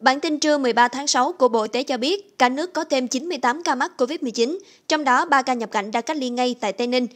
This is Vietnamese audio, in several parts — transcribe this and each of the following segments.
Bản tin trưa 13 tháng 6 của Bộ Y tế cho biết, cả nước có thêm 98 ca mắc COVID-19, trong đó 3 ca nhập cảnh đã cách ly ngay tại Tây Ninh,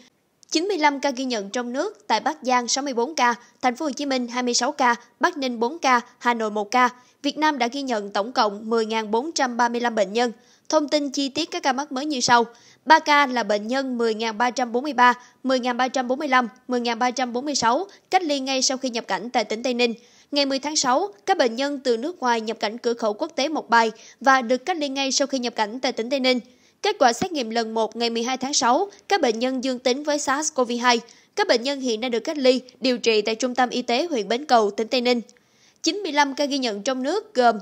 95 ca ghi nhận trong nước, tại Bắc Giang 64 ca, Thành phố Hồ Chí Minh 26 ca, Bắc Ninh 4 ca, Hà Nội 1 ca. Việt Nam đã ghi nhận tổng cộng 10.435 bệnh nhân. Thông tin chi tiết các ca mắc mới như sau. 3 ca là bệnh nhân 10.343, 10.345, 10.346 cách ly ngay sau khi nhập cảnh tại tỉnh Tây Ninh. Ngày 10 tháng 6, các bệnh nhân từ nước ngoài nhập cảnh cửa khẩu quốc tế Mộc Bài và được cách ly ngay sau khi nhập cảnh tại tỉnh Tây Ninh. Kết quả xét nghiệm lần 1 ngày 12 tháng 6, các bệnh nhân dương tính với SARS-CoV-2. Các bệnh nhân hiện đang được cách ly, điều trị tại Trung tâm Y tế huyện Bến Cầu, tỉnh Tây Ninh. 95 ca ghi nhận trong nước gồm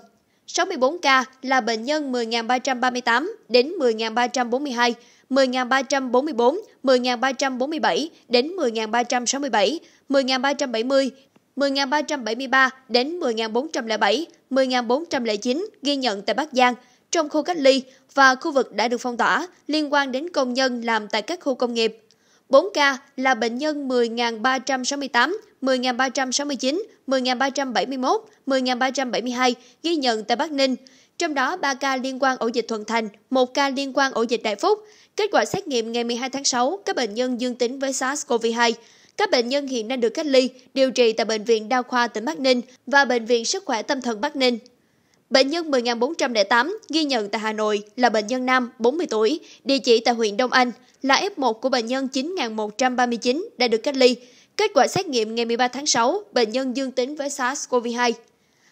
64 ca là bệnh nhân 10.338 đến 10.342, 10.344, 10.347 đến 10.367, 10.370 10.373 đến 10.407, 10.409 ghi nhận tại Bắc Giang trong khu cách ly và khu vực đã được phong tỏa liên quan đến công nhân làm tại các khu công nghiệp. 4 ca là bệnh nhân 10.368, 10.369, 10.371, 10.372 ghi nhận tại Bắc Ninh, trong đó 3 ca liên quan ổ dịch Thuận Thành, 1 ca liên quan ổ dịch Đại Phúc. Kết quả xét nghiệm ngày 12 tháng 6, các bệnh nhân dương tính với SARS-CoV-2. Các bệnh nhân hiện đang được cách ly, điều trị tại Bệnh viện Đa khoa tỉnh Bắc Ninh và Bệnh viện Sức khỏe Tâm thần Bắc Ninh. Bệnh nhân 10.408 ghi nhận tại Hà Nội là bệnh nhân nam 40 tuổi, địa chỉ tại huyện Đông Anh, là F1 của bệnh nhân 9.139 đã được cách ly. Kết quả xét nghiệm ngày 13 tháng 6, bệnh nhân dương tính với SARS-CoV-2.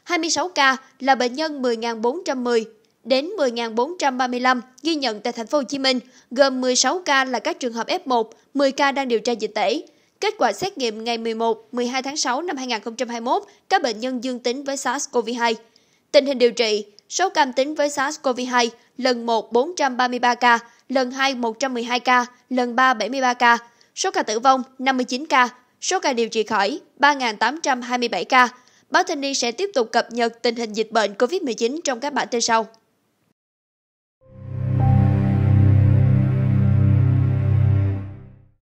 26 ca là bệnh nhân 10.410 đến 10.435 ghi nhận tại thành phố Hồ Chí Minh, gồm 16 ca là các trường hợp F1, 10 ca đang điều tra dịch tễ. Kết quả xét nghiệm ngày 11, 12 tháng 6 năm 2021, các bệnh nhân dương tính với SARS-CoV-2. Tình hình điều trị, số cam tính với SARS-CoV-2 lần 1 433 ca, lần 2 112 ca, lần 3 73 ca, số ca tử vong 59 ca, số ca điều trị khỏi 3.827 ca. Báo Thanh niên sẽ tiếp tục cập nhật tình hình dịch bệnh COVID-19 trong các bản tin sau.